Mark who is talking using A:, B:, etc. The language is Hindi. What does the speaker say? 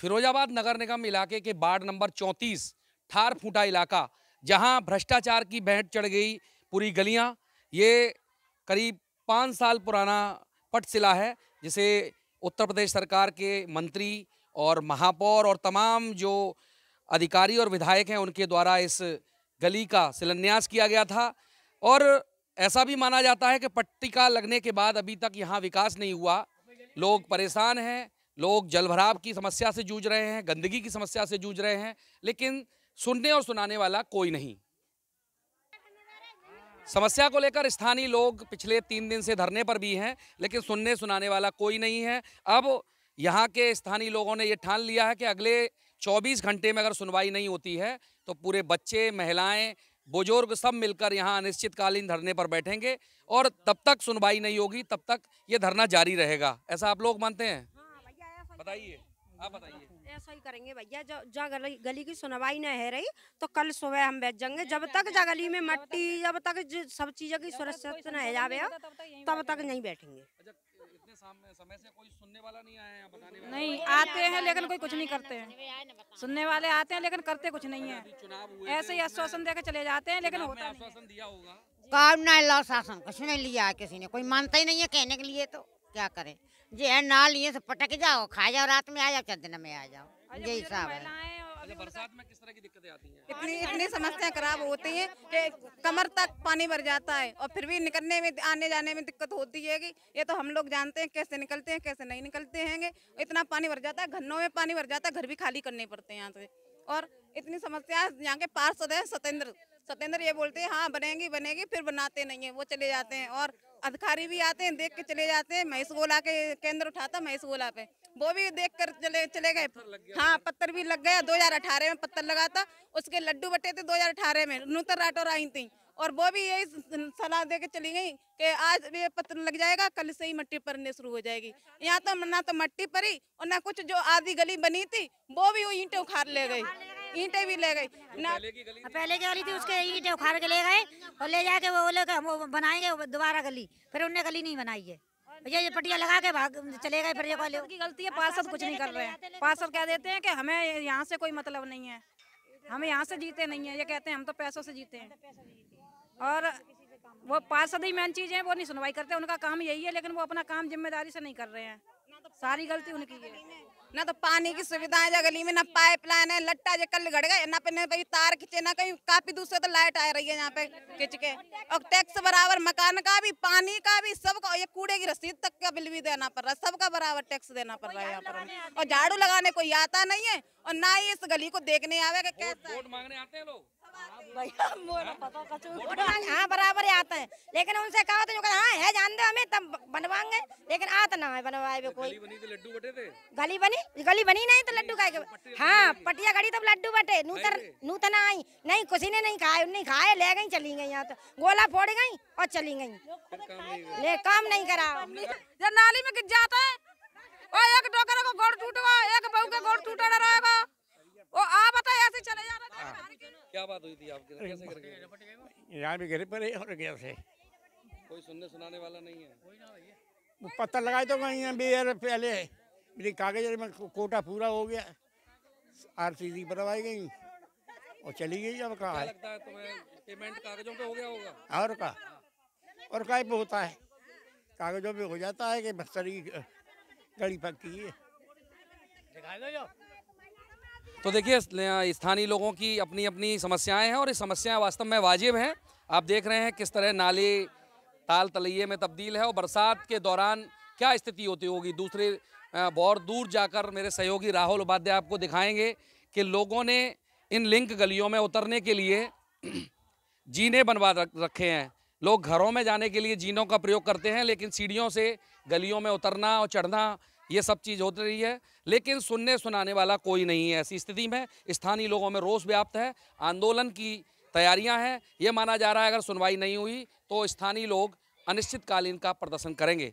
A: फिरोजाबाद नगर निगम इलाके के वार्ड नंबर चौंतीस ठार फूटा इलाका जहां भ्रष्टाचार की भेंट चढ़ गई पूरी गलियां ये करीब पाँच साल पुराना पटशिला है जिसे उत्तर प्रदेश सरकार के मंत्री और महापौर और तमाम जो अधिकारी और विधायक हैं उनके द्वारा इस गली का शिलान्यास किया गया था और ऐसा भी माना जाता है कि पट्टिका लगने के बाद अभी तक यहाँ विकास नहीं हुआ लोग परेशान हैं लोग जलभराव की समस्या से जूझ रहे हैं गंदगी की समस्या से जूझ रहे हैं लेकिन सुनने और सुनाने वाला कोई नहीं समस्या को लेकर स्थानीय लोग पिछले तीन दिन से धरने पर भी हैं लेकिन सुनने सुनाने वाला कोई नहीं है अब यहाँ के स्थानीय लोगों ने ये ठान लिया है कि अगले 24 घंटे में अगर सुनवाई नहीं होती है तो पूरे बच्चे महिलाएं बुजुर्ग सब मिलकर यहाँ अनिश्चितकालीन धरने पर बैठेंगे और तब तक सुनवाई नहीं होगी तब तक ये धरना जारी रहेगा ऐसा आप लोग मानते हैं बताइए आप बताइए
B: ऐसा ही करेंगे भैया जहाँ गली, गली की सुनवाई नहीं है रही तो कल सुबह हम बैठ जाएंगे जब तक जा गली में मट्टी जब तक सब चीजों की सुरक्षित न है जावे तब तक नहीं बैठेंगे अच्छा, समय से कोई सुनने वाला नहीं आया बताने वाला नहीं आते हैं लेकिन कोई कुछ नहीं करते हैं सुनने वाले आते हैं लेकिन करते कुछ नहीं है ऐसे तो ही आश्वासन देकर चले जाते हैं लेकिन होता आश्वासन दिया होगा काम ना शासन कुछ नहीं लिया किसी ने कोई मानता ही नहीं है कहने के लिए तो क्या करे जे है नाल ये से पटक जाओ खा जाओ रात में आ जाओ चंदन में आ जाओ अच्छा, यही तो हिसाब है अच्छा,
A: बरसात में किस तरह की दिक्कतें आती हैं इतनी इतनी समस्याएं खराब होती हैं
B: कि कमर तक पानी भर जाता है और फिर भी निकलने में आने जाने में दिक्कत होती है कि ये तो हम लोग जानते हैं कैसे निकलते हैं कैसे नहीं निकलते हैं इतना पानी भर जाता है घनों में पानी भर जाता है घर भी खाली करने पड़ते हैं यहाँ से और इतनी समस्या यहाँ के पार्षद है सतेंद्र सतेंद्र ये बोलते हैं हाँ बनेगी बनेगी फिर बनाते नहीं है वो चले जाते हैं और अधिकारी भी आते हैं देख के चले जाते हैं महेश गोला के केंद्र उठाता महेश गोला पे वो भी देख कर चले चले गए हाँ पत्थर भी लग गया अठारह में पत्थर लगा था उसके लड्डू बटे थे अठारह में नूतन राठौर आई थी और वो भी यही सलाह दे के चली गई कि आज ये पत्थर लग जाएगा कल से ही मट्टी पड़ने शुरू हो जाएगी यहाँ तो ना तो मट्टी पड़ी और ना कुछ जो आधी गली बनी थी वो भी वो ईंटे उखाड़ ले गई ईंटे भी ले गई ना पहले की गली थी उसके ईंटे उखाड़ के ले गए और ले जाके वो बोले हम बनाएंगे दोबारा गली फिर उनने गली नहीं बनाई है ये ये पटिया लगा के भाग चले गए फिर ये की गलती है पार्षद कुछ नहीं कर रहे हैं पार्षद क्या देते हैं कि हमें यहाँ से कोई मतलब नहीं है हम यहाँ से जीते नहीं है ये कहते हैं हम तो पैसों से जीते हैं और वो पार्षद ही मेन चीज़ है वो नहीं सुनवाई करते उनका काम यही है लेकिन वो अपना काम जिम्मेदारी से नहीं कर रहे हैं सारी गलती उनकी है ना तो पानी की सुविधा है गली में ना पाइपलाइन है लट्टा जो कल गड़ गए ना पे भाई तार खींचे ना कहीं काफी दूसरे तो लाइट आ रही है यहाँ पे खिंच के और टैक्स बराबर मकान का भी पानी का भी सबका ये कूड़े की रसीद तक का बिल भी देना पड़ रहा है सबका बराबर टैक्स देना पड़ रहा है यहाँ पर और झाड़ू लगाने कोई आता नहीं है और ना ही इस गली को देखने आवे
A: तो
B: हाँ बराबर आते हैं लेकिन उनसे कहा तो है जान जानते हमें तब बनवाएंगे लेकिन आता ना है बनवाए भी तो कोई
A: तो लड्डू बटे थे
B: गली बनी गली बनी नहीं तो लड्डू खाए हाँ पटिया गड़ी तब लड्डू बटे नूतन नूतन आई नहीं कुछ ने नहीं खाए नहीं खाए ले गई चली गई यहाँ तो गोला फोड़ गई और चली गई ले काम नहीं करा जब नाली में गिर जाता है और एक डोकर को गोड़ टूटा एक बहू का गोड़ टूटा रहेगा वो आप बताए ऐसे चले जा
A: रहे क्या बात हुई थी आपके यहाँ भी गिरे पड़े और गया से कोई सुनने सुनाने वाला नहीं है कोई वो पत्ता लगाए तो कहीं भी यार पहले मेरी कागज में कोटा पूरा हो गया आर सी सी बनवाई गई और चली गई अब कहा लगता है पेमेंट कागजों पे हो गया होगा और का और काय होता है कागजों पे हो जाता है कि बस्तरी गड़ी पक्की है तो देखिए स्थानीय लोगों की अपनी अपनी समस्याएं हैं और ये समस्याएं वास्तव में वाजिब हैं आप देख रहे हैं किस तरह नाली ताल तलैये में तब्दील है और बरसात के दौरान क्या स्थिति होती होगी दूसरे बहुत दूर जाकर मेरे सहयोगी राहुल उपाध्याय आपको दिखाएंगे कि लोगों ने इन लिंक गलियों में उतरने के लिए जीने बनवा रखे हैं लोग घरों में जाने के लिए जीनों का प्रयोग करते हैं लेकिन सीढ़ियों से गलियों में उतरना और चढ़ना ये सब चीज़ होती रही है लेकिन सुनने सुनाने वाला कोई नहीं है ऐसी स्थिति में स्थानीय लोगों में रोष व्याप्त है आंदोलन की तैयारियां हैं ये माना जा रहा है अगर सुनवाई नहीं हुई तो स्थानीय लोग अनिश्चितकालीन का प्रदर्शन करेंगे